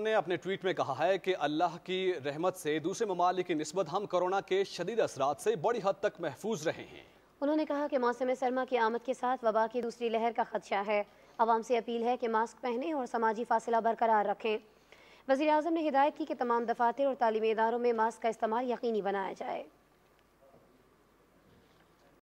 ने अपने ट्वीट में कहा है कि अल्लाह की रहमत से दूसरे ममालिक की नस्बत हम कोरोना के शदीद असरात से बड़ी हद तक महफूज रहे हैं उन्होंने कहा कि मौसम सरमा की आमद के साथ वबा की दूसरी लहर का खदशा है आवाम से अपील है कि मास्क पहने और समाजी फासला बरकरार रखें वजी अजम ने हिदायत की कि तमाम दफातर और तालीमी इदारों में मास्क का इस्तेमाल यकीनी बनाया जाए